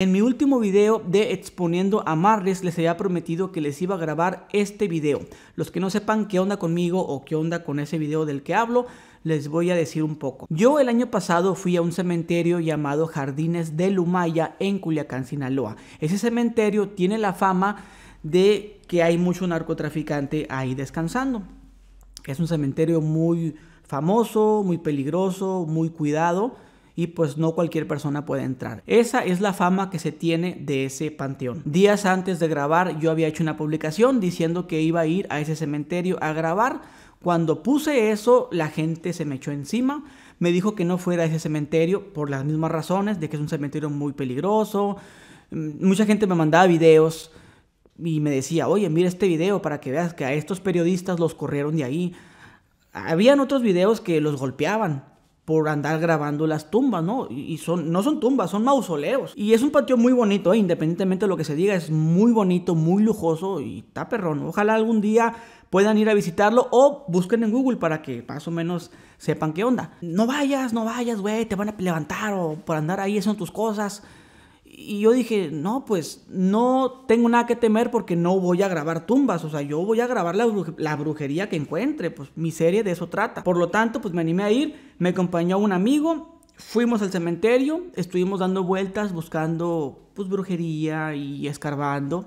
En mi último video de exponiendo a Marles les había prometido que les iba a grabar este video. Los que no sepan qué onda conmigo o qué onda con ese video del que hablo, les voy a decir un poco. Yo el año pasado fui a un cementerio llamado Jardines de Lumaya en Culiacán, Sinaloa. Ese cementerio tiene la fama de que hay mucho narcotraficante ahí descansando. Es un cementerio muy famoso, muy peligroso, muy cuidado y pues no cualquier persona puede entrar. Esa es la fama que se tiene de ese panteón. Días antes de grabar yo había hecho una publicación diciendo que iba a ir a ese cementerio a grabar. Cuando puse eso, la gente se me echó encima. Me dijo que no fuera a ese cementerio por las mismas razones, de que es un cementerio muy peligroso. Mm, mucha gente me mandaba videos y me decía, oye, mira este video para que veas que a estos periodistas los corrieron de ahí. Habían otros videos que los golpeaban por andar grabando las tumbas, ¿no? Y son, no son tumbas, son mausoleos. Y es un patio muy bonito, ¿eh? independientemente de lo que se diga, es muy bonito, muy lujoso y está perrón. Ojalá algún día puedan ir a visitarlo o busquen en Google para que más o menos sepan qué onda. No vayas, no vayas, güey, te van a levantar o por andar ahí son tus cosas y yo dije, no, pues no tengo nada que temer porque no voy a grabar tumbas, o sea, yo voy a grabar la, brujería que encuentre, pues mi serie de eso trata. Por lo tanto, pues me animé a ir, me acompañó un amigo, fuimos al cementerio, estuvimos dando vueltas buscando pues brujería y escarbando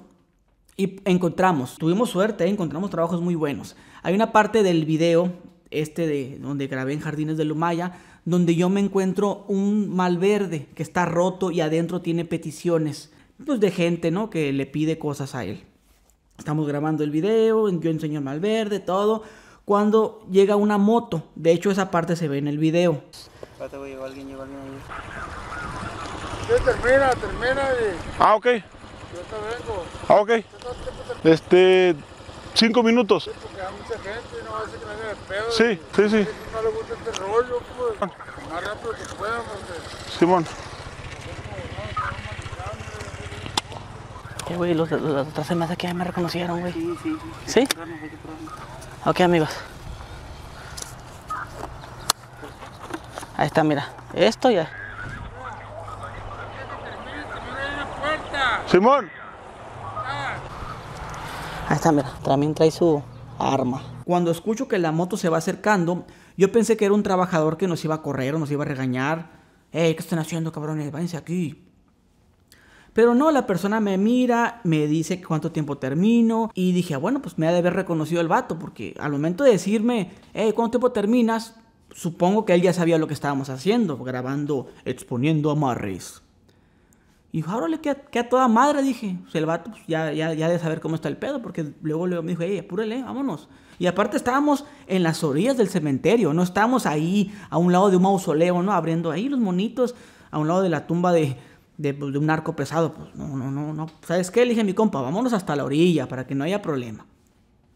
y encontramos, tuvimos suerte, ¿eh? encontramos trabajos muy buenos. Hay una parte del video este de donde grabé en Jardines de Lumaya, donde yo me encuentro un malverde que está roto y adentro tiene peticiones pues, de gente, ¿no? Que le pide cosas a él. Estamos grabando el video, yo enseño el malverde, todo. Cuando llega una moto, de hecho esa parte se ve en el video. Espérate, alguien, llegó alguien ahí. termina, termina. Ah, ok. Yo te vengo. Ah, ok. Este, cinco minutos. Sí, porque hay mucha gente, no va a ser que venga de pedo. Sí, y, sí, sí. No le gusta este rollo, pues. Más rápido que pueda, porque... Simón. Eh, güey, los, otras semanas aquí me reconocieron, güey. Sí, sí, sí. ¿Sí? Ok, amigos. Ahí está, mira. Esto ya. Simón. Ahí está, mira, también trae su arma. Cuando escucho que la moto se va acercando, yo pensé que era un trabajador que nos iba a correr o nos iba a regañar. ¡Ey, qué están haciendo, cabrones! Váyanse aquí. Pero no, la persona me mira, me dice cuánto tiempo termino y dije, bueno, pues me ha de haber reconocido el vato porque al momento de decirme, ey, ¿cuánto tiempo terminas? Supongo que él ya sabía lo que estábamos haciendo, grabando, exponiendo a amarres. Y dijo, órale, que a toda madre, dije. Pues, el vato pues, ya, ya, de saber cómo está el pedo, porque luego, luego me dijo, ey, apúrale, vámonos. Y aparte estábamos en las orillas del cementerio, no estamos ahí a un lado de un mausoleo, ¿no? Abriendo ahí los monitos, a un lado de la tumba de, pues, un arco pesado. Pues no, no, no, no. ¿Sabes qué? Le dije a mi compa, vámonos hasta la orilla para que no haya problema.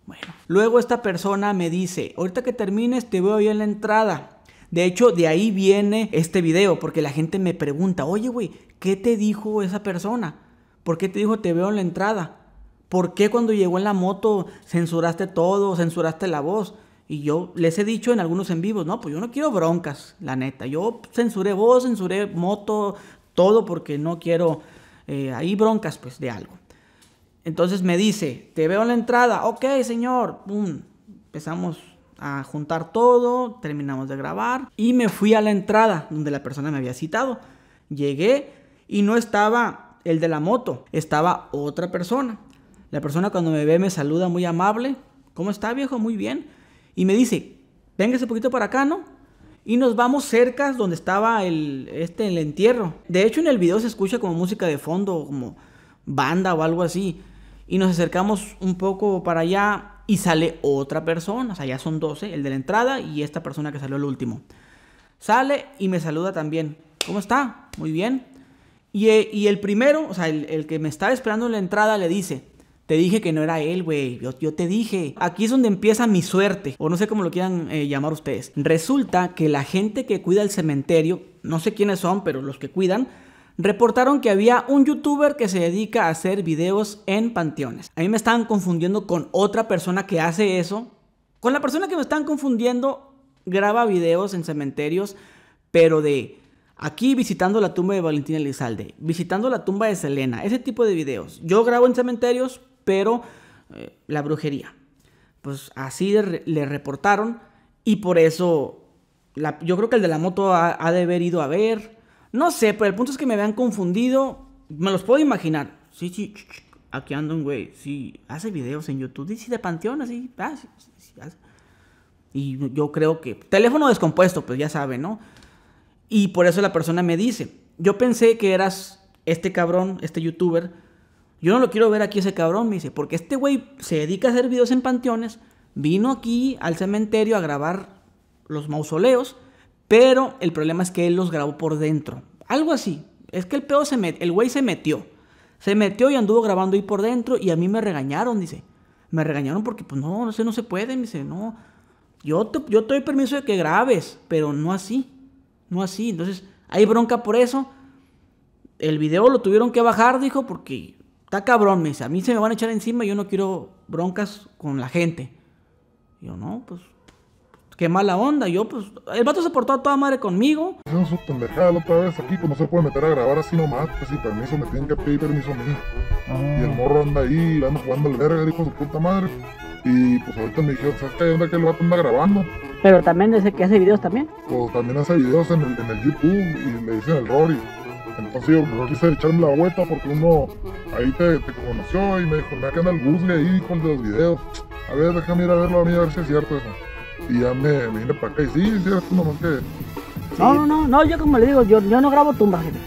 Bueno, luego esta persona me dice, ahorita que termines te veo ahí en la entrada. De hecho, de ahí viene este video, porque la gente me pregunta, oye, güey, ¿qué te dijo esa persona? ¿Por qué te dijo te veo en la entrada? ¿Por qué cuando llegó en la moto censuraste todo, censuraste la voz? Y yo les he dicho en algunos en vivos, no, pues yo no quiero broncas, la neta. Yo censuré voz, censuré moto, todo porque no quiero eh, ahí broncas, pues, de algo. Entonces me dice, te veo en la entrada, ok, señor, Pum. empezamos a juntar todo, terminamos de grabar y me fui a la entrada donde la persona me había citado. Llegué y no estaba el de la moto, estaba otra persona. La persona cuando me ve me saluda muy amable. ¿Cómo está viejo? Muy bien. Y me dice, Venga un poquito para acá, ¿no? Y nos vamos cerca donde estaba el, este, el entierro. De hecho en el video se escucha como música de fondo, como banda o algo así. Y nos acercamos un poco para allá y sale otra persona, o sea, ya son 12, el de la entrada y esta persona que salió el último. Sale y me saluda también. ¿Cómo está? Muy bien. Y, eh, el primero, o sea, el, que me estaba esperando en la entrada le dice, te dije que no era él, güey, yo, te dije. Aquí es donde empieza mi suerte, o no sé cómo lo quieran eh, llamar ustedes. Resulta que la gente que cuida el cementerio, no sé quiénes son, pero los que cuidan, reportaron que había un youtuber que se dedica a hacer videos en panteones. A mí me estaban confundiendo con otra persona que hace eso. Con la persona que me están confundiendo graba videos en cementerios, pero de aquí visitando la tumba de Valentín Elizalde, visitando la tumba de Selena, ese tipo de videos. Yo grabo en cementerios, pero eh, la brujería. Pues así le, reportaron y por eso yo creo que el de la moto ha de haber ido a ver, no sé, pero el punto es que me vean confundido. Me los puedo imaginar. Sí, sí, aquí un güey. Sí, hace videos en YouTube. Dice de panteón, así. Ah, sí, sí, Y yo creo que. Teléfono descompuesto, pues ya sabe, ¿no? Y por eso la persona me dice: Yo pensé que eras este cabrón, este youtuber. Yo no lo quiero ver aquí ese cabrón, me dice, porque este güey se dedica a hacer videos en panteones, vino aquí al cementerio a grabar los mausoleos pero el problema es que él los grabó por dentro. Algo así. Es que el pedo se metió. el güey se metió. Se metió y anduvo grabando ahí por dentro y a mí me regañaron, dice. Me regañaron porque pues no, no sé, no se puede, me dice, no. Yo te, yo te doy permiso de que grabes, pero no así. No así. Entonces, hay bronca por eso. El video lo tuvieron que bajar, dijo, porque está cabrón, me dice. A mí se me van a echar encima y yo no quiero broncas con la gente. yo, no, pues Qué mala onda, yo pues. El vato se portó a toda madre conmigo. Hicieron su pendejada la otra vez aquí, pues no se puede meter a grabar así nomás, pues sin permiso, me tienen que pedir permiso a mí. Ah. Y el morro anda ahí, anda jugando al verga, hijo su puta madre. Y pues ahorita me dijeron, ¿sabes qué onda que el vato anda grabando? Pero también dice que hace videos también. Pues también hace videos en el, YouTube y me dicen el Rory. Entonces yo pues, quise echarme la vuelta porque uno ahí te, te conoció y me dijo, me que anda el Google ahí con los videos. A ver, déjame ir a verlo a mí a ver si es cierto eso y ya me vine para acá. Y sí, sí, no que... No, no, no, no, yo como le digo, yo, yo no grabo tumbas, jefe.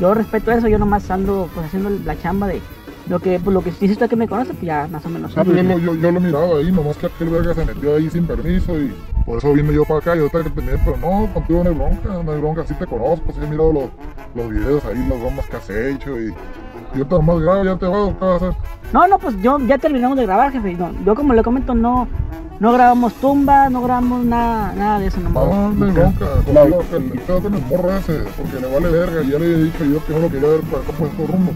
Yo respeto eso, yo nomás ando pues haciendo la chamba de lo que, pues, lo que si usted que me conoce, pues ya más o menos. Ah, yo, lo, he mirado miraba ahí, nomás que aquel verga se metió ahí sin permiso y por eso vine yo para acá y otra que tenía, pero no, contigo no hay bronca, no hay bronca, sí te conozco, sí he mirado los, los videos ahí, las bombas que has hecho y yo te más grabo ya te vas, ¿qué vas a hacer? No, no, pues yo ya terminamos de grabar, jefe. yo como le comento, no, no grabamos tumba, no grabamos nada, nada de eso. No, no, no, nunca. que el pedo que me ese, porque le vale verga. Ya le he dicho yo que no lo quería ver para acá por estos rumbo.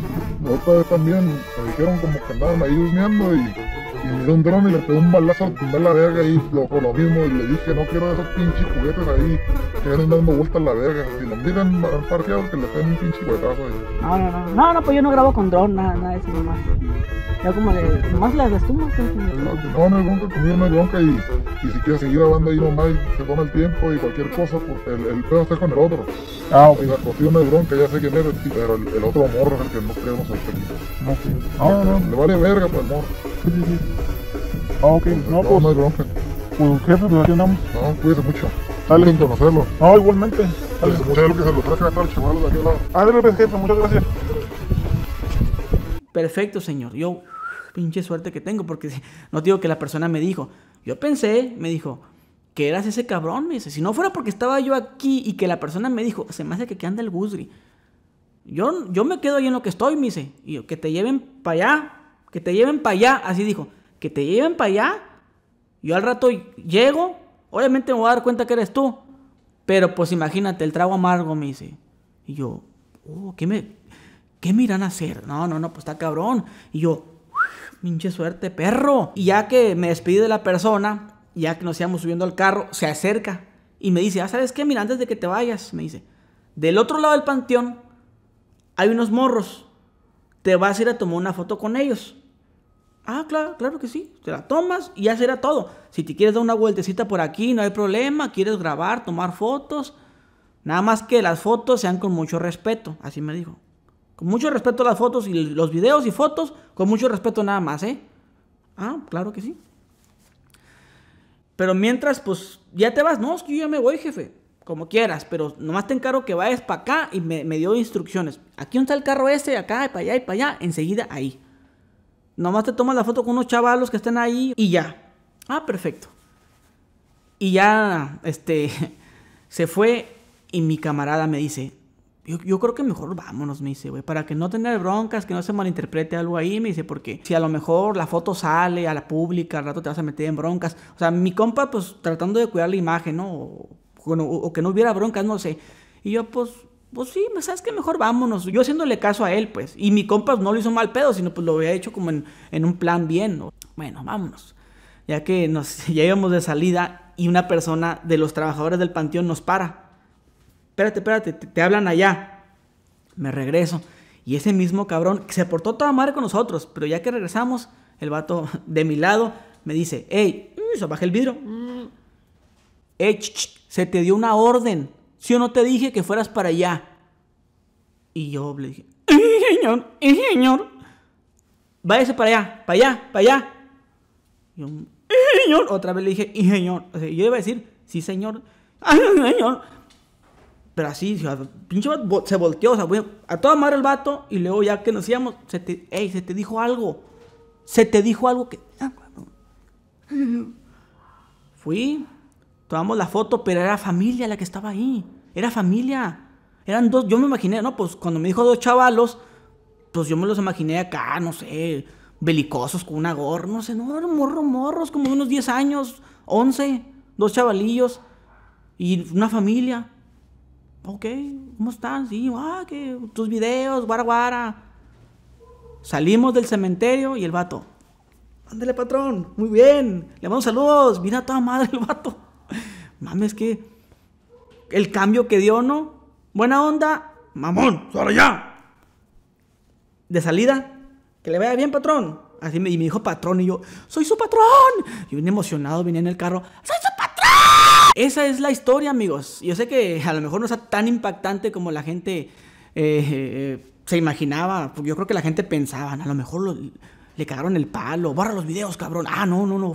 otra vez también me dijeron como que andaban ahí husmeando y y me un dron y le pegó un balazo al tumbar la verga y loco, lo mismo, y le dije, no quiero esos pinches juguetes ahí que vienen dando vueltas a la verga, si los miran parqueados que le peguen un pinche puetazo ahí. No, no, no, no, no, pues yo no grabo con dron, nada, nada de eso nomás. Ya como que más las lastimas. No, no es bronca conmigo, no bronca y, y, si quieres seguir hablando ahí nomás y se toma el tiempo y cualquier cosa, pues el, el pedo está con el otro. Ah, ok. La cuestión no es bronca, ya sé quién eres, pero el, otro morro es el que no creemos al No, No, no, ah, no. Le vale verga para pues, el morro. Ah, ok. Pues, no, pues. No es bronca. Pues jefe, pues aquí andamos. No, cuídese mucho. Dale. Sin conocerlo. No, igualmente. Dale. Pues, lo que se lo traje a estar de aquel lado. jefe, muchas gracias. Perfecto, señor. Yo pinche suerte que tengo, porque no digo que la persona me dijo, yo pensé, me dijo, que eras ese cabrón, me dice, si no fuera porque estaba yo aquí y que la persona me dijo, se me hace que aquí anda el Guzri. Yo, yo me quedo ahí en lo que estoy, me dice, y yo, que te lleven para allá, que te lleven para allá, así dijo, que te lleven para allá, yo al rato llego, obviamente me voy a dar cuenta que eres tú, pero pues imagínate, el trago amargo, me dice, y yo, oh, ¿qué me, ¿qué me irán a hacer? No, no, no, pues está cabrón. Y yo, ¡Minche suerte, perro. Y ya que me despedí de la persona, ya que nos íbamos subiendo al carro, se acerca y me dice, ah, ¿sabes qué? Mira, antes de que te vayas, me dice, del otro lado del panteón hay unos morros. Te vas a ir a tomar una foto con ellos. Ah, claro, claro que sí. Te la tomas y ya será todo. Si te quieres dar una vueltecita por aquí, no hay problema. Quieres grabar, tomar fotos. Nada más que las fotos sean con mucho respeto. Así me dijo. Con mucho respeto a las fotos y los videos y fotos, con mucho respeto nada más, ¿eh? Ah, claro que sí. Pero mientras, pues, ya te vas. No, es que yo ya me voy, jefe. Como quieras, pero nomás te encargo que vayas para acá y me, dio instrucciones. Aquí está el carro este, acá, y para allá, y para allá. Enseguida ahí. Nomás te tomas la foto con unos chavalos que están ahí y ya. Ah, perfecto. Y ya, este, se fue y mi camarada me dice, yo, creo que mejor vámonos, me dice, güey, para que no tener broncas, que no se malinterprete algo ahí, me dice, porque si a lo mejor la foto sale a la pública, al rato te vas a meter en broncas. O sea, mi compa, pues tratando de cuidar la imagen, ¿no? O, que no hubiera broncas, no sé. Y yo, pues, pues sí, ¿sabes que Mejor vámonos. Yo haciéndole caso a él, pues. Y mi compa pues, no lo hizo mal pedo, sino pues lo había hecho como en, un plan bien. ¿no? Bueno, vámonos. Ya que nos, ya íbamos de salida y una persona de los trabajadores del panteón nos para espérate, espérate, te, hablan allá. Me regreso. Y ese mismo cabrón, se portó toda madre con nosotros, pero ya que regresamos, el vato de mi lado me dice, hey, se baja el vidrio. se te dio una orden. Si yo no te dije que fueras para allá. Y yo le dije, señor, señor, váyase para allá, para allá, para allá. Y yo, señor, otra vez le dije, señor. O yo iba a decir, sí, señor, ah, señor. Pero así, pinche se volteó, o sea, a toda madre el vato. Y luego ya que nos íbamos, se te, se te dijo algo. Se te dijo algo que. Ah, Fui, tomamos la foto, pero era familia la que estaba ahí. Era familia. Eran dos, yo me imaginé, ¿no? Pues cuando me dijo dos chavalos, pues yo me los imaginé acá, no sé, belicosos con una gorra, no sé, no, morros, morros, como unos 10 años, 11, dos chavalillos y una familia ok, ¿cómo están? Sí, ah, tus videos, guara, guara. Salimos del cementerio y el vato, ándale patrón, muy bien, le mando saludos, mira a toda madre el vato. Mames, que el cambio que dio, ¿no? Buena onda, mamón, ahora ya. De salida, que le vaya bien, patrón. Así me, y me dijo patrón y yo, soy su patrón. Y un emocionado venía en el carro, soy su patrón. Esa es la historia, amigos. Yo sé que a lo mejor no está tan impactante como la gente eh, eh, se imaginaba. Yo creo que la gente pensaba, a lo mejor le cagaron el palo, borra los videos, cabrón. Ah, no, no, no.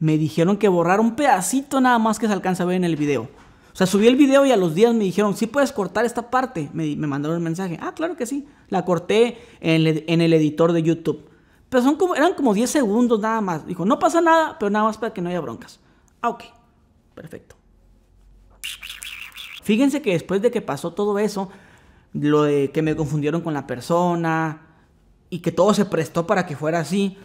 Me dijeron que borrar un pedacito nada más que se alcanza a ver en el video. O sea, subí el video y a los días me dijeron, sí puedes cortar esta parte. Me, mandaron el mensaje. Ah, claro que sí. La corté en el, editor de YouTube. Pero son como, eran como 10 segundos nada más. Dijo, no pasa nada, pero nada más para que no haya broncas. Ah, ok. Perfecto. Fíjense que después de que pasó todo eso, lo de que me confundieron con la persona y que todo se prestó para que fuera así,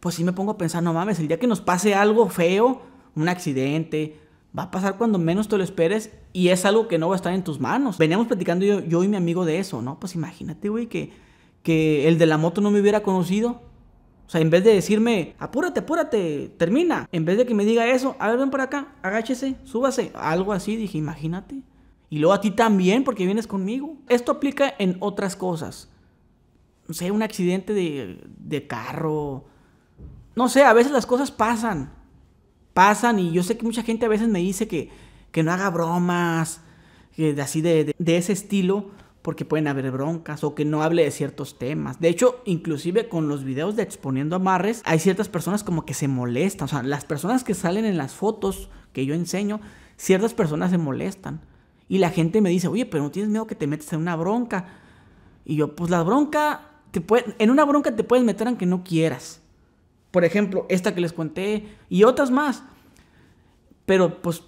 pues sí me pongo a pensar, no mames, el día que nos pase algo feo, un accidente, va a pasar cuando menos te lo esperes y es algo que no va a estar en tus manos. Veníamos platicando yo, yo y mi amigo de eso, ¿no? Pues imagínate, güey, que, que el de la moto no me hubiera conocido o sea, en vez de decirme, apúrate, apúrate, termina. En vez de que me diga eso, a ver, ven por acá, agáchese, súbase. Algo así, dije, imagínate. Y luego a ti también, porque vienes conmigo. Esto aplica en otras cosas. No sé, un accidente de, de carro. No sé, a veces las cosas pasan. Pasan y yo sé que mucha gente a veces me dice que, que no haga bromas, que así de, de ese estilo porque pueden haber broncas o que no hable de ciertos temas. De hecho, inclusive con los videos de exponiendo amarres, hay ciertas personas como que se molestan. O sea, las personas que salen en las fotos que yo enseño, ciertas personas se molestan. Y la gente me dice, oye, pero no tienes miedo que te metas en una bronca. Y yo, pues la bronca, te puede, en una bronca te puedes meter aunque no quieras. Por ejemplo, esta que les conté y otras más. Pero pues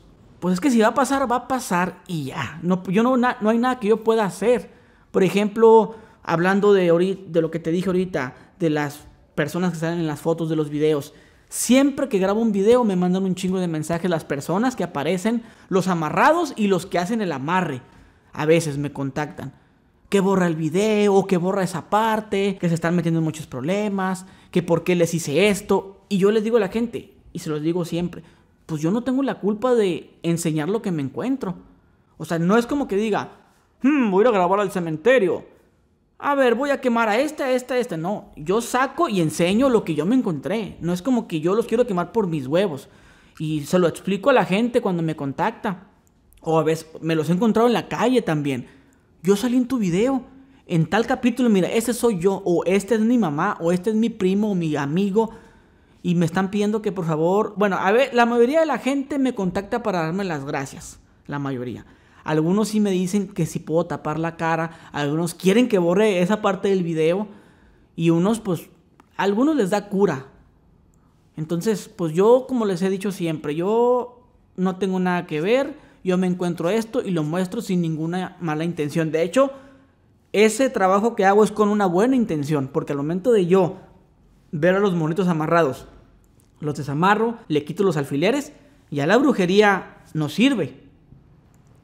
pues es que si va a pasar, va a pasar y ya. No, yo no, no hay nada que yo pueda hacer. Por ejemplo, hablando de, de lo que te dije ahorita, de las personas que salen en las fotos de los videos. Siempre que grabo un video me mandan un chingo de mensajes las personas que aparecen, los amarrados y los que hacen el amarre. A veces me contactan. Que borra el video, que borra esa parte, que se están metiendo en muchos problemas, que por qué les hice esto. Y yo les digo a la gente, y se los digo siempre, pues yo no tengo la culpa de enseñar lo que me encuentro. O sea, no es como que diga, hmm, voy a grabar al cementerio. A ver, voy a quemar a esta, a esta, a esta. No, yo saco y enseño lo que yo me encontré. No es como que yo los quiero quemar por mis huevos. Y se lo explico a la gente cuando me contacta. O a veces me los he encontrado en la calle también. Yo salí en tu video. En tal capítulo, mira, ese soy yo. O este es mi mamá. O este es mi primo o mi amigo y me están pidiendo que por favor, bueno, a ver, la mayoría de la gente me contacta para darme las gracias, la mayoría. Algunos sí me dicen que si puedo tapar la cara, algunos quieren que borre esa parte del video y unos pues, algunos les da cura. Entonces, pues yo como les he dicho siempre, yo no tengo nada que ver, yo me encuentro esto y lo muestro sin ninguna mala intención. De hecho, ese trabajo que hago es con una buena intención, porque al momento de yo ver a los monitos amarrados los desamarro, le quito los alfileres, ya la brujería no sirve.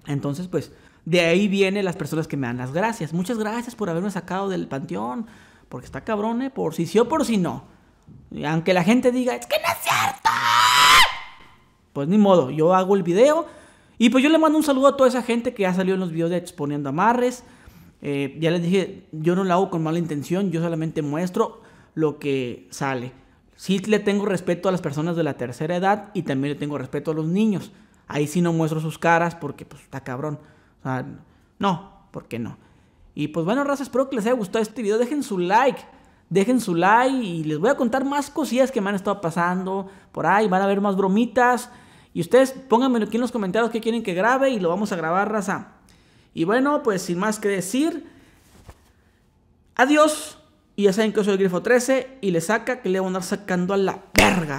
Entonces, pues, de ahí vienen las personas que me dan las gracias. Muchas gracias por haberme sacado del panteón, porque está cabrón, ¿eh? Por si sí o por si no. aunque la gente diga, es que no es cierto. Pues ni modo, yo hago el video. Y pues yo le mando un saludo a toda esa gente que ha salido en los videos de Exponiendo Amarres. Eh, ya les dije, yo no lo hago con mala intención, yo solamente muestro lo que sale. Sí le tengo respeto a las personas de la tercera edad y también le tengo respeto a los niños. Ahí sí no muestro sus caras porque pues está cabrón. O sea, no, ¿por qué no? Y pues bueno, raza, espero que les haya gustado este video. Dejen su like. Dejen su like y les voy a contar más cosillas que me han estado pasando por ahí. Van a ver más bromitas. Y ustedes pónganme aquí en los comentarios que quieren que grabe y lo vamos a grabar, raza. Y bueno, pues sin más que decir, adiós. Y ya saben que soy el grifo 13 y le saca que le van a andar sacando a la verga.